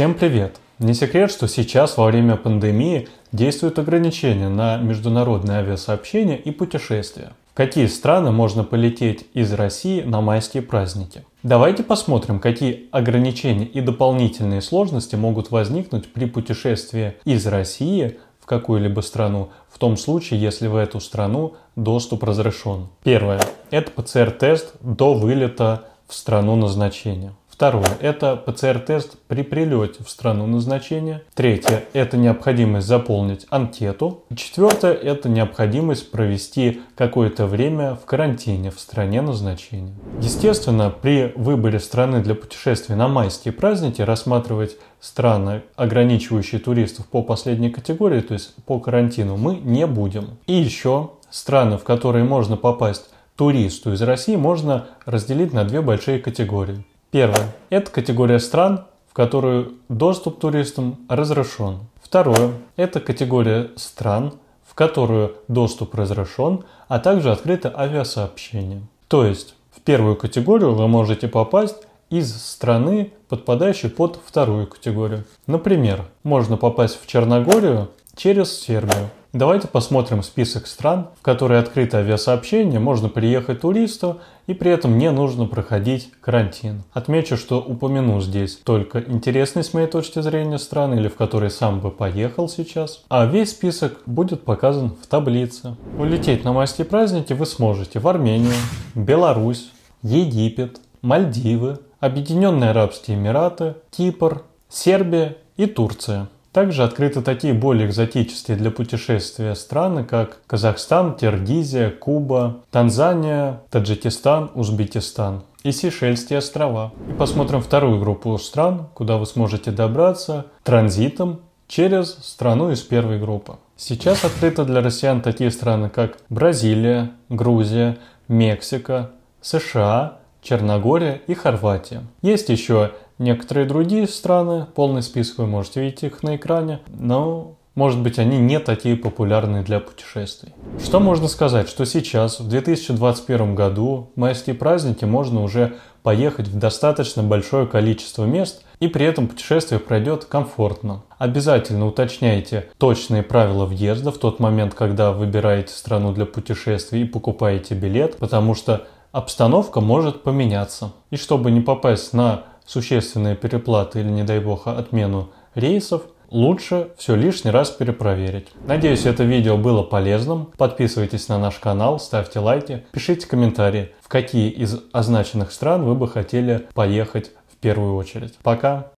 Всем привет! Не секрет, что сейчас во время пандемии действуют ограничения на международное авиасообщение и путешествия. В какие страны можно полететь из России на майские праздники? Давайте посмотрим, какие ограничения и дополнительные сложности могут возникнуть при путешествии из России в какую-либо страну, в том случае, если в эту страну доступ разрешен. Первое. Это ПЦР-тест до вылета в страну назначения. Второе – это ПЦР-тест при прилете в страну назначения. Третье – это необходимость заполнить анкету. И четвертое – это необходимость провести какое-то время в карантине в стране назначения. Естественно, при выборе страны для путешествий на майские праздники рассматривать страны, ограничивающие туристов по последней категории, то есть по карантину, мы не будем. И еще страны, в которые можно попасть туристу из России можно разделить на две большие категории. Первое. Это категория стран, в которую доступ туристам разрешен. Второе. Это категория стран, в которую доступ разрешен, а также открыто авиасообщение. То есть в первую категорию вы можете попасть из страны, подпадающей под вторую категорию. Например, можно попасть в Черногорию через Сербию Давайте посмотрим список стран, в которые открыто авиасообщение, можно приехать туристу и при этом не нужно проходить карантин. Отмечу, что упомяну здесь только интересные с моей точки зрения страны или в которые сам бы поехал сейчас, а весь список будет показан в таблице. Улететь на майские праздники вы сможете в Армению, Беларусь, Египет, Мальдивы, Объединенные Арабские Эмираты, Кипр, Сербия и Турция. Также открыты такие более экзотические для путешествия страны, как Казахстан, Киргизия, Куба, Танзания, Таджикистан, Узбекистан и Сейшельские острова. И посмотрим вторую группу стран, куда вы сможете добраться транзитом через страну из первой группы. Сейчас открыты для россиян такие страны, как Бразилия, Грузия, Мексика, США, Черногория и Хорватия. Есть еще некоторые другие страны. Полный список вы можете видеть их на экране, но может быть, они не такие популярные для путешествий. Что можно сказать, что сейчас, в 2021 году, в майские праздники можно уже поехать в достаточно большое количество мест, и при этом путешествие пройдет комфортно. Обязательно уточняйте точные правила въезда в тот момент, когда выбираете страну для путешествий и покупаете билет, потому что обстановка может поменяться. И чтобы не попасть на существенные переплаты или, не дай бог, отмену рейсов, лучше все лишний раз перепроверить. Надеюсь, это видео было полезным. Подписывайтесь на наш канал, ставьте лайки, пишите комментарии, в какие из означенных стран вы бы хотели поехать в первую очередь. Пока!